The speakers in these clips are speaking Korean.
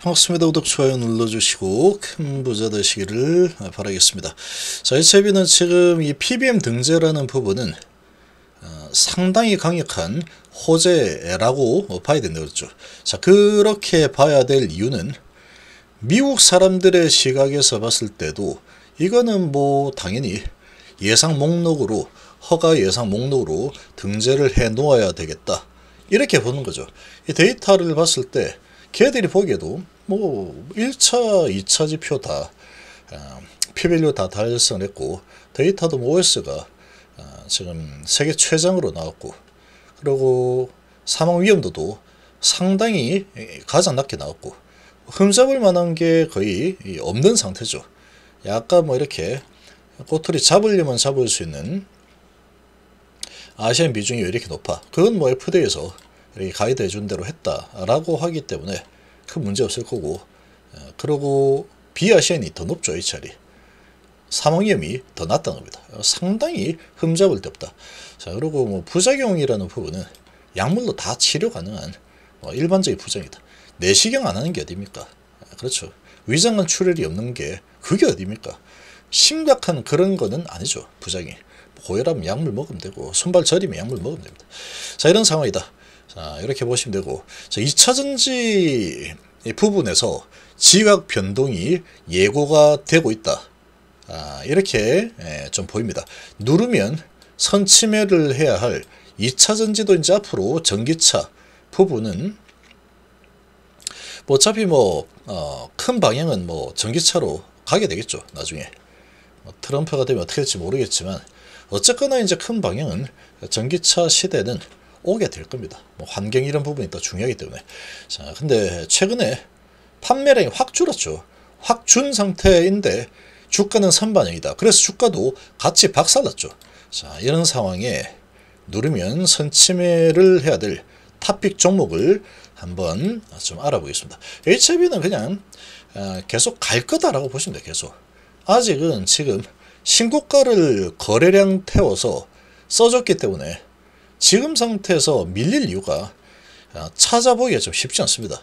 반갑습니다. 구독, 좋아요 눌러주시고 큰 부자 되시기를 바라겠습니다. 자, 이채비는 지금 이 PBM 등재라는 부분은 어, 상당히 강력한 호재라고 봐야 된다 그랬죠. 자, 그렇게 봐야 될 이유는 미국 사람들의 시각에서 봤을 때도 이거는 뭐 당연히 예상 목록으로 허가 예상 목록으로 등재를 해 놓아야 되겠다. 이렇게 보는 거죠. 이 데이터를 봤을 때 걔들이 보기에도 뭐 1차, 2차 지표 다 어, P밸류 다 달성했고 데이터도 뭐 OS가 어, 지금 세계 최장으로 나왔고 그리고 사망 위험도도 상당히 가장 낮게 나왔고 흠잡을 만한 게 거의 없는 상태죠. 약간 뭐 이렇게 꼬투리 잡으려면 잡을 수 있는 아시안 비중이 왜 이렇게 높아? 그건 뭐 FD에서 이렇게 가이드 해준 대로 했다라고 하기 때문에 큰 문제 없을 거고 어, 그리고 비아시안이 더 높죠 이차례 사망 위험이 더 낮다는 겁니다 어, 상당히 흠잡을 데 없다 자 그리고 뭐 부작용이라는 부분은 약물로 다 치료 가능한 어, 일반적인 부작용이다 내시경 안 하는 게어디입니까 그렇죠 위장관 출혈이 없는 게 그게 어디입니까 심각한 그런 거는 아니죠 부작용이 고혈압 약물 먹으면 되고 손발 저리면 약물 먹으면 됩니다 자 이런 상황이다 자, 이렇게 보시면 되고 자, 2차전지 부분에서 지각 변동이 예고가 되고 있다. 아, 이렇게 예, 좀 보입니다. 누르면 선침해를 해야 할 2차전지도 이제 앞으로 전기차 부분은 뭐 어차피 뭐큰 어, 방향은 뭐 전기차로 가게 되겠죠. 나중에 뭐 트럼프가 되면 어떻게 될지 모르겠지만 어쨌거나 이제 큰 방향은 전기차 시대는 오게 될 겁니다. 뭐 환경 이런 부분이 더 중요하기 때문에. 자, 근데 최근에 판매량이 확 줄었죠. 확 준 상태인데 주가는 선반영이다. 그래서 주가도 같이 박살났죠. 자, 이런 상황에 누르면 선침해를 해야 될 탑픽 종목을 한번 좀 알아보겠습니다. HIV는 그냥 아, 계속 갈 거다라고 보시면 돼요. 계속. 아직은 지금 신고가를 거래량 태워서 써줬기 때문에 지금 상태에서 밀릴 이유가 아, 찾아보기가 좀 쉽지 않습니다.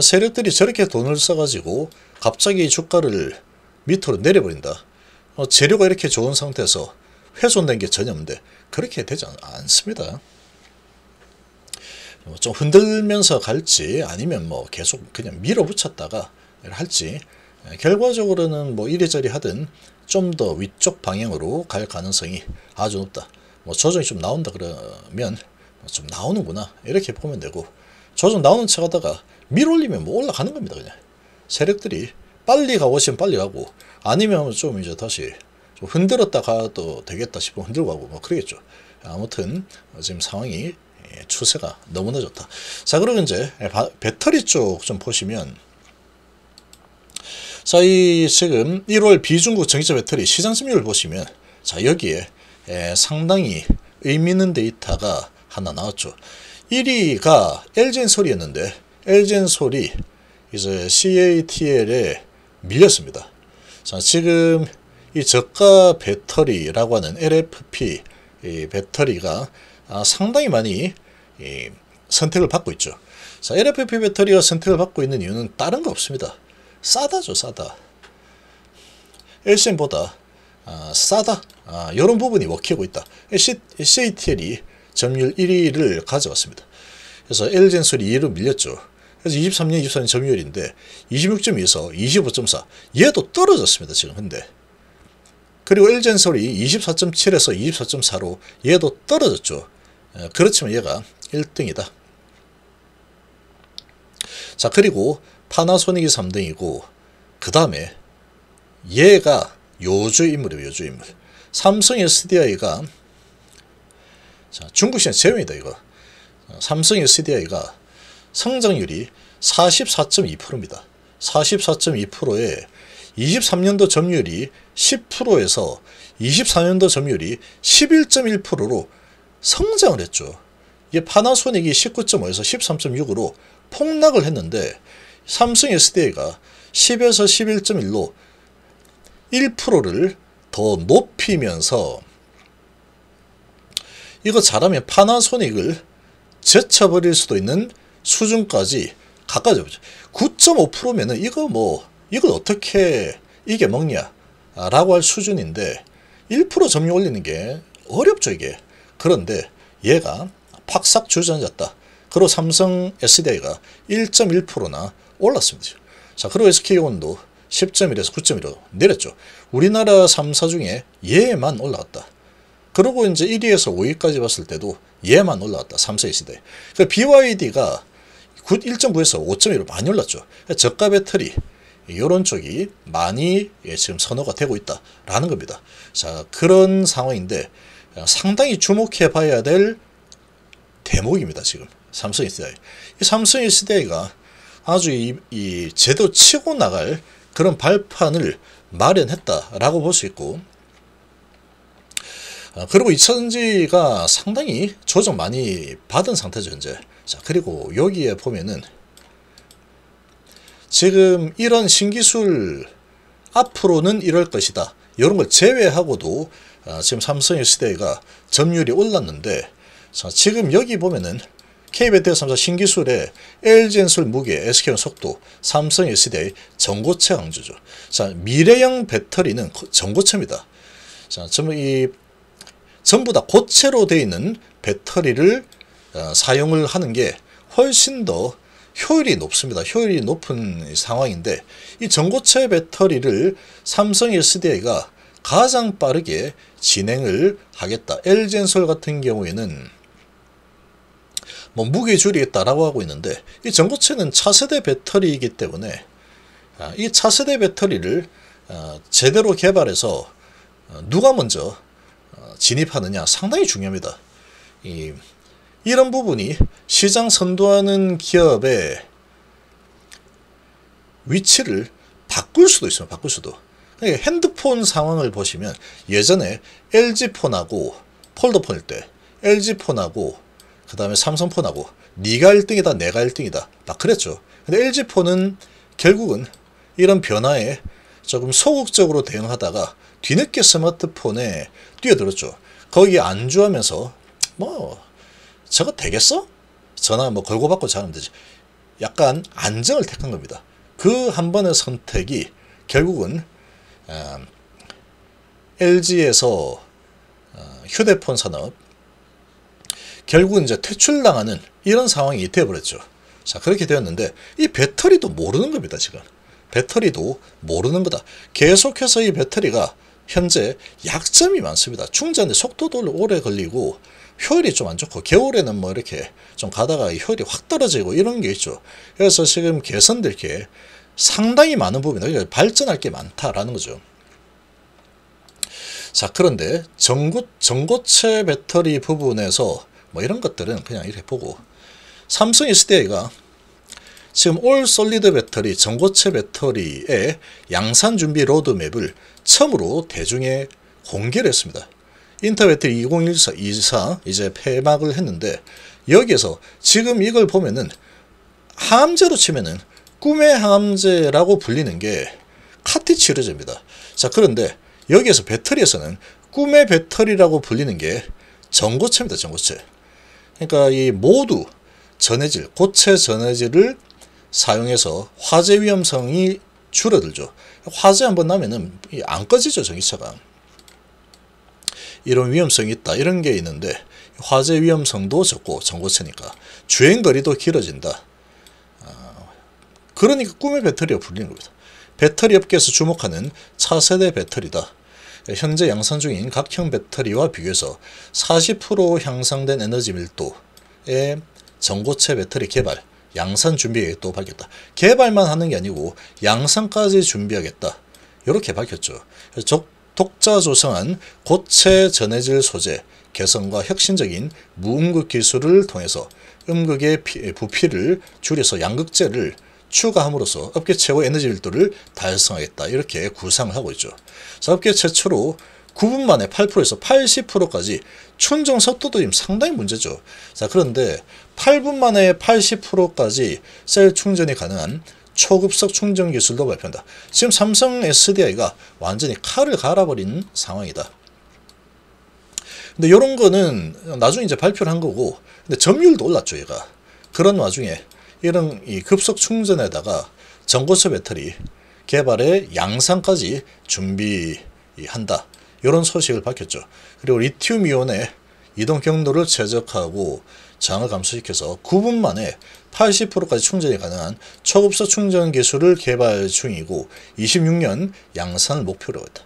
세력들이 저렇게 돈을 써가지고 갑자기 주가를 밑으로 내려버린다. 어, 재료가 이렇게 좋은 상태에서 훼손된 게 전혀 없는데 그렇게 되지 않습니다. 어, 좀 흔들면서 갈지 아니면 뭐 계속 그냥 밀어붙였다가 할지 결과적으로는 뭐 이리저리 하든 좀 더 위쪽 방향으로 갈 가능성이 아주 높다. 뭐 조정이 좀 나온다 그러면 뭐 좀 나오는구나 이렇게 보면 되고 조정 나오는 척 하다가 밀올리면 뭐 올라가는 겁니다 그냥 세력들이 빨리 가고 싶으면 빨리 가고 아니면 좀 이제 다시 좀 흔들었다 가도 되겠다 싶으면 흔들고 가고 뭐 그러겠죠 아무튼 지금 상황이 예, 추세가 너무나 좋다 자 그리고 이제 배터리 쪽 좀 보시면 자 이 지금 1월 비중국 전기차 배터리 시장 점유율 보시면 자 여기에 에, 상당히 의미 있는 데이터가 하나 나왔죠. 1위가 엘젠솔이었는데 엘젠솔이 이제 CATL에 밀렸습니다. 자, 지금 이 저가 배터리라고 하는 LFP 배터리가 아, 상당히 많이 이, 선택을 받고 있죠. 자, LFP 배터리가 선택을 받고 있는 이유는 다른 거 없습니다. 싸다죠, 싸다. LCM보다 아, 싸다 아, 이런 부분이 먹히고 있다. CATL이 점유율 1위를 가져왔습니다 그래서 엘젠솔이 2위로 밀렸죠. 그래서 23년, 24년 점유율인데 26.2에서 25.4 얘도 떨어졌습니다. 지금 근데 그리고 엘젠솔이 24.7에서 24.4로 얘도 떨어졌죠. 아, 그렇지만 얘가 1등이다. 자 그리고 파나소닉이 3등이고 그 다음에 얘가 요주 인물이에요. 요주 인물. 삼성 SDI가 자, 중국시장 제외이다 이거. 삼성 SDI가 성장률이 44.2%입니다. 44.2%에 23년도 점유율이 10%에서 24년도 점유율이 11.1%로 성장을 했죠. 이게 파나소닉이 19.5에서 13.6으로 폭락을 했는데 삼성 SDI가 10에서 11.1로 1%를 더 높이면서 이거 잘하면 파나소닉을 제쳐버릴 수도 있는 수준까지 가까워져 보죠. 9.5%면은 이거 뭐 이걸 어떻게 이게 먹냐 라고 할 수준인데 1% 점유 올리는 게 어렵죠 이게. 그런데 얘가 팍싹 주저앉았다. 그리고 삼성 SDI가 1.1%나 올랐습니다. 자 그리고 SK온도 10.1에서 9.1로 내렸죠. 우리나라 3사 중에 얘만 올라왔다. 그리고 이제 1위에서 5위까지 봤을 때도 얘만 올라왔다. 3세 시대. 그 BYD가 1.9에서 5.1로 많이 올랐죠. 저가 배터리 이런 쪽이 많이 예, 지금 선호가 되고 있다라는 겁니다. 자 그런 상황인데 상당히 주목해 봐야 될 대목입니다. 지금 삼성 SDI. 삼성 SDI가 아주 이, 이제대 치고 나갈 그런 발판을 마련했다라고 볼 수 있고 아, 그리고 이천지가 상당히 조정 많이 받은 상태죠 현재 자 그리고 여기에 보면은 지금 이런 신기술 앞으로는 이럴 것이다 이런 걸 제외하고도 아, 지금 삼성의 시대가 점유율이 올랐는데 자 지금 여기 보면은 KBL 삼사 신기술의 LG엔솔 무게, SK온 속도, 삼성 SDI 전고체 강조죠 자, 미래형 배터리는 전고체입니다. 자, 전부 이 전부 다 고체로 되어 있는 배터리를 어, 사용을 하는 게 훨씬 더 효율이 높습니다. 효율이 높은 상황인데 이 전고체 배터리를 삼성 SDI가 가장 빠르게 진행을 하겠다. 엘젠솔 같은 경우에는 뭐 무게 줄이겠다라고 하고 있는데 이 전고체는 차세대 배터리이기 때문에 아, 이 차세대 배터리를 어, 제대로 개발해서 어, 누가 먼저 어, 진입하느냐 상당히 중요합니다. 이, 이런 부분이 시장 선도하는 기업의 위치를 바꿀 수도 있어요. 바꿀 수도. 그러니까 핸드폰 상황을 보시면 예전에 LG폰하고 폴더폰일 때 LG폰하고 그 다음에 삼성폰하고 네가 1등이다 내가 1등이다 막 그랬죠. 근데 LG폰은 결국은 이런 변화에 조금 소극적으로 대응하다가 뒤늦게 스마트폰에 뛰어들었죠. 거기에 안주하면서 뭐 저거 되겠어? 전화 뭐 걸고 받고 잘하면 되지. 약간 안정을 택한 겁니다. 그 한 번의 선택이 결국은 음, LG에서 아, 휴대폰 산업 결국은 이제 퇴출당하는 이런 상황이 되어버렸죠. 자 그렇게 되었는데 이 배터리도 모르는 겁니다 지금. 배터리도 모르는 거다. 계속해서 이 배터리가 현재 약점이 많습니다. 충전의 속도도 오래 걸리고 효율이 좀 안 좋고 겨울에는 뭐 이렇게 좀 가다가 효율이 확 떨어지고 이런 게 있죠. 그래서 지금 개선될 게 상당히 많은 부분이다. 그러니까 발전할 게 많다라는 거죠. 자 그런데 전구 전고체 배터리 부분에서 뭐 이런 것들은 그냥 이렇게 보고 삼성 s d 테가 지금 올 솔리드 배터리, 전고체 배터리의 양산 준비 로드맵을 처음으로 대중에 공개를 했습니다. 인터배터리 2014 24 이제 폐막을 했는데 여기에서 지금 이걸 보면은 함암제로 치면은 꿈의 함암제라고 불리는 게 카티 치료제입니다. 자 그런데 여기에서 배터리에서는 꿈의 배터리라고 불리는 게 전고체입니다. 전고체. 그러니까 이 모두 전해질, 고체 전해질을 사용해서 화재 위험성이 줄어들죠. 화재 한번 나면은 안 꺼지죠, 전기차가. 이런 위험성이 있다. 이런 게 있는데 화재 위험성도 적고 전고체니까 주행 거리도 길어진다. 아, 그러니까 꿈의 배터리가 불리는 겁니다. 배터리 업계에서 주목하는 차세대 배터리다. 현재 양산 중인 각형 배터리와 비교해서 40% 향상된 에너지 밀도의 전고체 배터리 개발, 양산 준비 계획도 밝혔다. 개발만 하는 게 아니고 양산까지 준비하겠다. 이렇게 밝혔죠. 독자 조성한 고체 전해질 소재, 개선과 혁신적인 무음극 기술을 통해서 음극의 부피를 줄여서 양극재를 추가함으로써 업계 최고 에너지 밀도를 달성하겠다 이렇게 구상을 하고 있죠. 자, 업계 최초로 9분 만에 8%에서 80%까지 충전 속도도 지금 상당히 문제죠. 자 그런데 8분 만에 80%까지 셀 충전이 가능한 초급속 충전 기술도 발표한다. 지금 삼성 SDI가 완전히 칼을 갈아버린 상황이다. 근데 이런 거는 나중에 이제 발표를 한 거고 근데 점유율도 올랐죠 얘가. 그런 와중에 이런 이 급속 충전에다가 전고체 배터리 개발의 양산까지 준비한다. 이런 소식을 밝혔죠. 그리고 리튬이온의 이동 경로를 최적화하고 장을 감소시켜서 9분 만에 80%까지 충전이 가능한 초급속 충전 기술을 개발 중이고 26년 양산을 목표로 했다.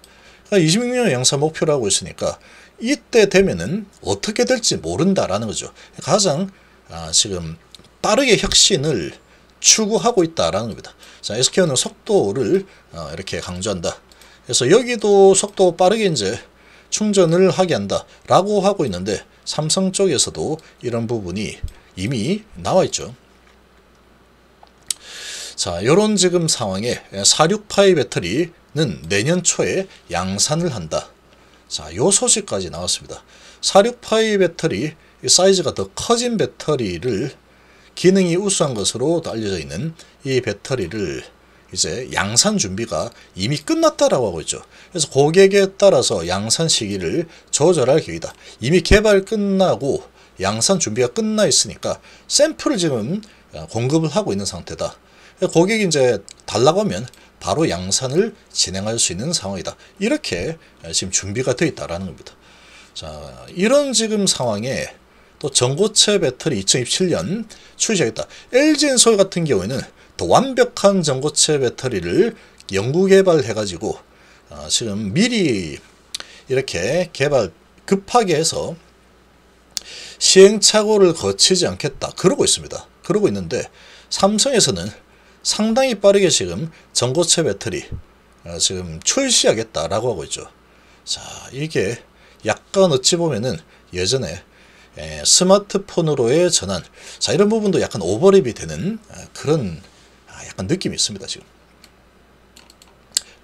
그러니까 26년 양산 목표로 하고 있으니까 이때 되면은 어떻게 될지 모른다라는 거죠. 그러니까 가장 아, 지금 빠르게 혁신을 추구하고 있다라는 겁니다. 자, SK는 속도를 어, 이렇게 강조한다. 그래서 여기도 속도 빠르게 이제 충전을 하게 한다라고 하고 있는데 삼성 쪽에서도 이런 부분이 이미 나와 있죠. 자, 요런 지금 상황에 4 6 5 배터리는 내년 초에 양산을 한다. 자, 요 소식까지 나왔습니다. 4 6 5 배터리 사이즈가 더 커진 배터리를 기능이 우수한 것으로 알려져 있는 이 배터리를 이제 양산 준비가 이미 끝났다라고 하고 있죠. 그래서 고객에 따라서 양산 시기를 조절할 계획이다. 이미 개발 끝나고 양산 준비가 끝나 있으니까 샘플을 지금 어, 공급을 하고 있는 상태다. 고객이 이제 달라고 하면 바로 양산을 진행할 수 있는 상황이다. 이렇게 어, 지금 준비가 되어 있다라는 겁니다. 자, 이런 지금 상황에 또 전고체 배터리 2027년 출시하겠다. LG엔솔 같은 경우에는 더 완벽한 전고체 배터리를 연구 개발해가지고 어, 지금 미리 이렇게 개발 급하게 해서 시행착오를 거치지 않겠다 그러고 있습니다. 그러고 있는데 삼성에서는 상당히 빠르게 지금 전고체 배터리 어, 지금 출시하겠다라고 하고 있죠. 자 이게 약간 어찌 보면은 예전에 예, 스마트폰으로의 전환 자 이런 부분도 약간 오버랩이 되는 아, 그런 아, 약간 느낌이 있습니다 지금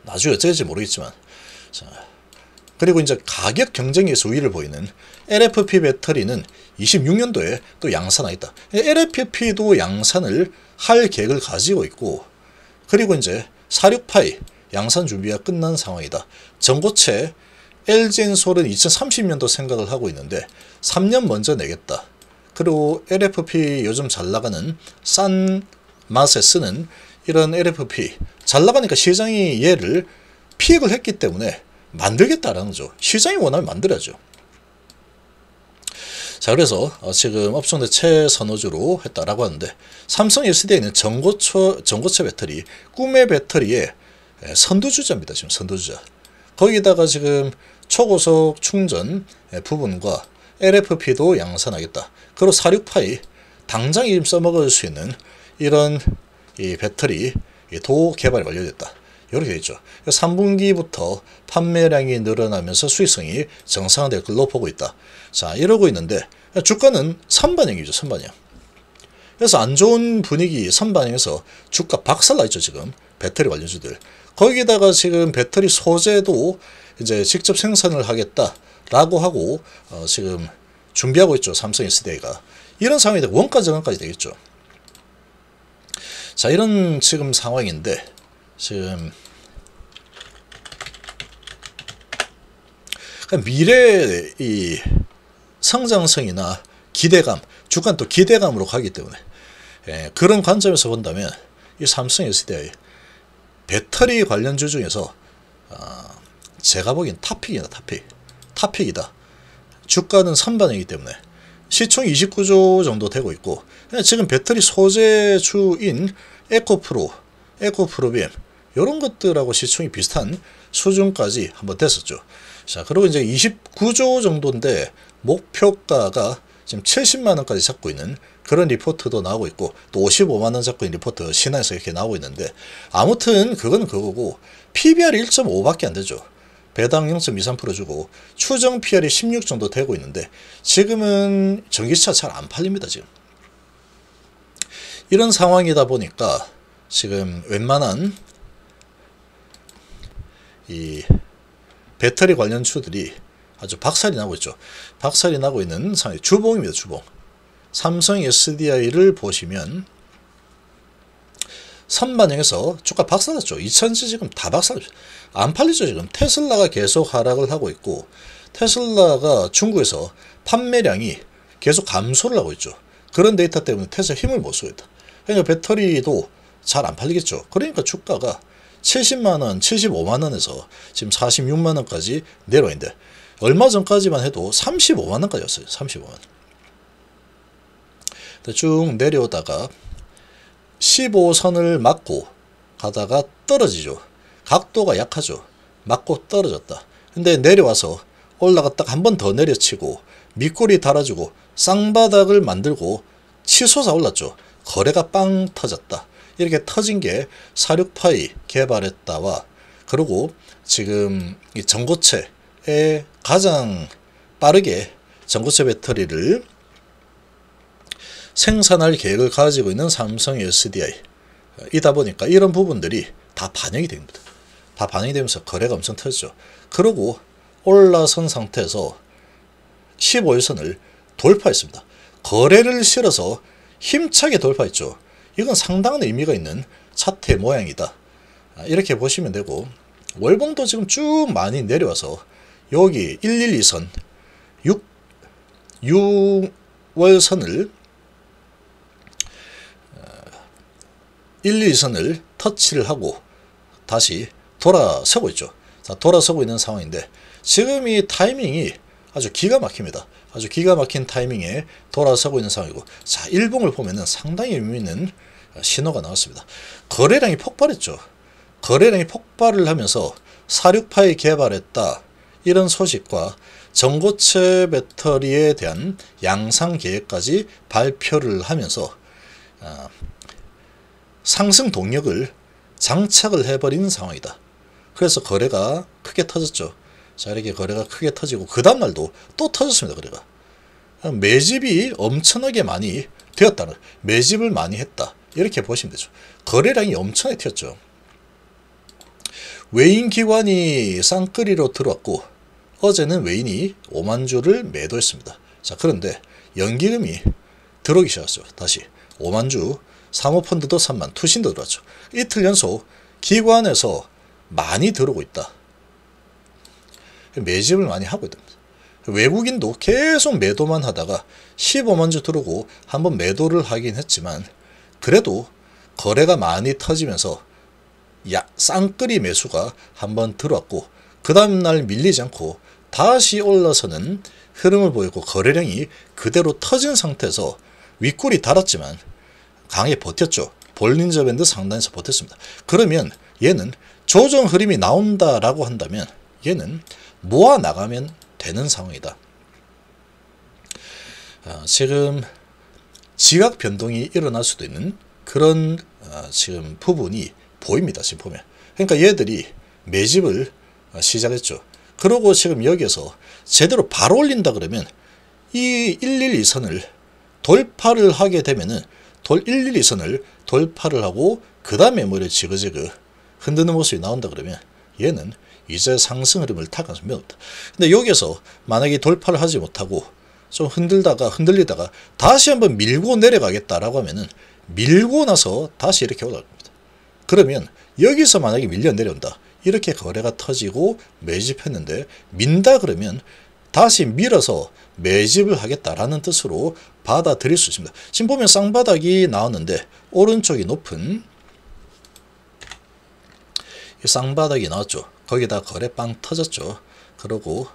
나중에 어찌지 모르겠지만 자, 그리고 이제 가격 경쟁에서 우위를 보이는 LFP 배터리는 26년도에 또 양산하겠다. LFP도 양산을 할 계획을 가지고 있고 그리고 이제 468이 양산 준비가 끝난 상황이다. 전고체 LG엔솔은 2030년도 생각을 하고 있는데 3년 먼저 내겠다. 그리고 LFP 요즘 잘 나가는 싼 맛에 쓰는 이런 LFP 잘 나가니까 시장이 얘를 피익을 했기 때문에 만들겠다라는 거죠. 시장이 원하면 만들어야죠. 자 그래서 어, 지금 업종대 최선호주로 했다라고 하는데 삼성 SD에 있는 전고체, 전고체 배터리 꿈의 배터리의 선두주자입니다. 지금 선두주자. 거기다가 지금 초고속 충전 부분과 LFP도 양산하겠다. 그리고 4 6 8이 당장 이름 써먹을 수 있는 이런 이 배터리 도 개발 이 완료됐다. 이렇게 되어 있죠. 3분기부터 판매량이 늘어나면서 수익성이 정상화될 걸로 보고 있다. 자 이러고 있는데 주가는 선반영이죠. 선반영. 그래서 안 좋은 분위기 선반영에서 주가 박살나 있죠. 지금 배터리 완료주들. 거기다가 지금 배터리 소재도 이제 직접 생산을 하겠다. 라고 하고 어, 지금 준비하고 있죠. 삼성 SDI가. 이런 상황이 되 원가 저감까지 되겠죠. 자 이런 지금 상황인데 지금 그러니까 미래의 성장성이나 기대감 주간 또 기대감으로 가기 때문에 예, 그런 관점에서 본다면 이 삼성 SDI 배터리 관련주 중에서 어, 제가 보기엔 탑픽이다 탑픽 탑픽이다. 주가는 선반이기 때문에 시총 29조 정도 되고 있고 지금 배터리 소재주인 에코프로, 에코프로빔 이런 것들하고 시총이 비슷한 수준까지 한번 됐었죠. 자 그리고 이제 29조 정도인데 목표가가 지금 70만원까지 잡고 있는 그런 리포트도 나오고 있고 또 55만원 잡고 있는 리포트 신화에서 이렇게 나오고 있는데 아무튼 그건 그거고 PBR 1.5밖에 안 되죠. 배당 0.23% 주고 추정 PR이 16 정도 되고 있는데 지금은 전기차 잘 안 팔립니다. 지금. 이런 상황이다 보니까 지금 웬만한 이 배터리 관련 추들이 아주 박살이 나고 있죠. 박살이 나고 있는 상황 이 주봉입니다. 주봉. 삼성 SDI를 보시면 선반영해서 주가 박살났죠. 2000지 지금 다 박살났죠. 안 팔리죠 지금. 테슬라가 계속 하락을 하고 있고 테슬라가 중국에서 판매량이 계속 감소를 하고 있죠. 그런 데이터 때문에 테슬라 힘을 못 쓰고 있다. 그러니까 배터리도 잘 안 팔리겠죠. 그러니까 주가가 70만원, 75만원에서 지금 46만원까지 내려있는데 얼마 전까지만 해도 35만원까지였어요. 35만원. 쭉 내려오다가 15선을 맞고 가다가 떨어지죠. 각도가 약하죠. 맞고 떨어졌다. 근데 내려와서 올라갔다가 한 번 더 내려치고 밑골이 달아주고 쌍바닥을 만들고 치솟아 올랐죠. 거래가 빵 터졌다. 이렇게 터진 게사륙파이 개발했다와 그리고 지금 이 전고체에 가장 빠르게 전고체 배터리를 생산할 계획을 가지고 있는 삼성 SDI 이다 보니까 이런 부분들이 다 반영이 됩니다. 다 반영이 되면서 거래가 엄청 터지죠. 그러고 올라선 상태에서 15일선을 돌파했습니다. 거래를 실어서 힘차게 돌파했죠. 이건 상당한 의미가 있는 차트의 모양이다. 이렇게 보시면 되고 월봉도 지금 쭉 많이 내려와서 여기 112선 6, 6월선을 1, 2선을 터치를 하고 다시 돌아서고 있죠. 자, 돌아서고 있는 상황인데 지금 이 타이밍이 아주 기가 막힙니다. 아주 기가 막힌 타이밍에 돌아서고 있는 상황이고 자, 일봉을 보면 상당히 의미 있는 신호가 나왔습니다. 거래량이 폭발했죠. 거래량이 폭발을 하면서 468이 개발했다. 이런 소식과 전고체 배터리에 대한 양상 계획까지 발표를 하면서 어, 상승 동력을 장착을 해버린 상황이다. 그래서 거래가 크게 터졌죠. 자 이렇게 거래가 크게 터지고 그 다음날도 또 터졌습니다. 거래가. 매집이 엄청나게 많이 되었다는 매집을 많이 했다. 이렇게 보시면 되죠. 거래량이 엄청나게 튀었죠. 외인 기관이 쌍끌이로 들어왔고 어제는 외인이 5만 주를 매도했습니다. 자 그런데 연기금이 들어오기 시작했어요. 다시 5만 주 상호펀드도 3만, 투신도 들어왔죠. 이틀 연속 기관에서 많이 들어오고 있다. 매집을 많이 하고 있다. 외국인도 계속 매도만 하다가 15만 주 들어오고 한번 매도를 하긴 했지만 그래도 거래가 많이 터지면서 야, 쌍끌이 매수가 한번 들어왔고 그 다음날 밀리지 않고 다시 올라서는 흐름을 보이고 거래량이 그대로 터진 상태에서 윗골이 달았지만 강에 버텼죠. 볼린저 밴드 상단에서 버텼습니다. 그러면 얘는 조정 흐름이 나온다라고 한다면 얘는 모아 나가면 되는 상황이다. 어, 지금 지각 변동이 일어날 수도 있는 그런 어, 지금 부분이 보입니다. 지금 보면. 그러니까 얘들이 매집을 어, 시작했죠. 그러고 지금 여기에서 제대로 바로 올린다 그러면 이 112선을 돌파를 하게 되면은 돌 1, 1, 2선을 돌파를 하고 그 다음에 머리 지그재그 흔드는 모습이 나온다 그러면 얘는 이제 상승 흐름을 타가면 없다. 근데 여기에서 만약에 돌파를 하지 못하고 좀 흔들다가 흔들리다가 다시 한번 밀고 내려가겠다라고 하면은 밀고 나서 다시 이렇게 올라갑니다. 그러면 여기서 만약에 밀려 내려온다. 이렇게 거래가 터지고 매집했는데 민다 그러면 다시 밀어서 매집을 하겠다라는 뜻으로 받아들일 수 있습니다. 지금 보면 쌍바닥이 나왔는데 오른쪽이 높은 쌍바닥이 나왔죠. 거기다 거래 빵 터졌죠. 그러고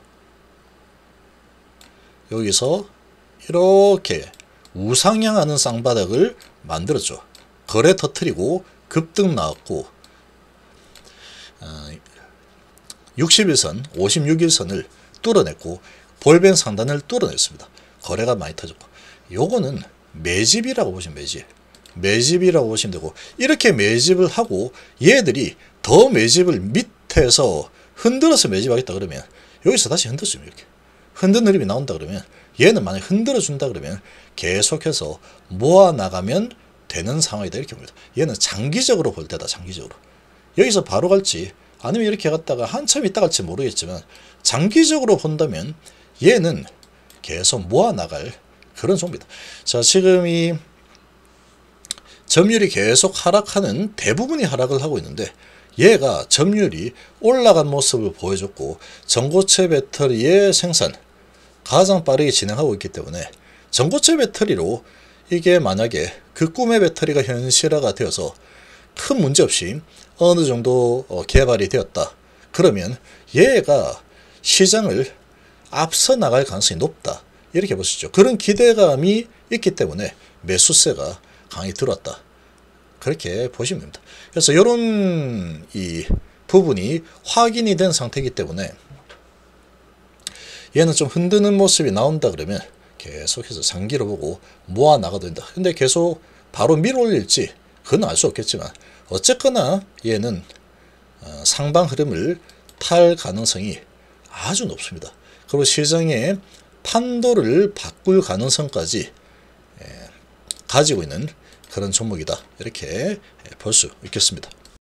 여기서 이렇게 우상향하는 쌍바닥을 만들었죠. 거래 터트리고 급등 나왔고 61선, 어, 56일선을 뚫어냈고 볼벤 상단을 뚫어냈습니다. 거래가 많이 터졌고 요거는 매집이라고 보시면 매집 매집이라고 보시면 되고 이렇게 매집을 하고 얘들이 더 매집을 밑에서 흔들어서 매집하겠다 그러면 여기서 다시 흔들어주면 이렇게 흔든 흐름이 나온다 그러면 얘는 만약 흔들어준다 그러면 계속해서 모아나가면 되는 상황이 될 경우에도 얘는 장기적으로 볼 때다 장기적으로 여기서 바로 갈지 아니면 이렇게 갔다가 한참 있다 갈지 모르겠지만 장기적으로 본다면 얘는 계속 모아나갈 그런 종입니다. 자 지금 이 점유율이 계속 하락하는 대부분이 하락을 하고 있는데 얘가 점유율이 올라간 모습을 보여줬고 전고체 배터리의 생산 가장 빠르게 진행하고 있기 때문에 전고체 배터리로 이게 만약에 그 꿈의 배터리가 현실화가 되어서 큰 문제 없이 어느 정도 어, 개발이 되었다. 그러면 얘가 시장을 앞서 나갈 가능성이 높다. 이렇게 보시죠. 그런 기대감이 있기 때문에 매수세가 강하게 들어왔다. 그렇게 보시면 됩니다. 그래서 이런 이 부분이 확인이 된 상태이기 때문에 얘는 좀 흔드는 모습이 나온다 그러면 계속해서 장기로 보고 모아 나가도 된다. 근데 계속 바로 밀어올릴지 그건 알 수 없겠지만 어쨌거나 얘는 어, 상방 흐름을 탈 가능성이 아주 높습니다. 그리고 시장의 판도를 바꿀 가능성까지 예, 가지고 있는 그런 종목이다 이렇게 볼 수 있겠습니다.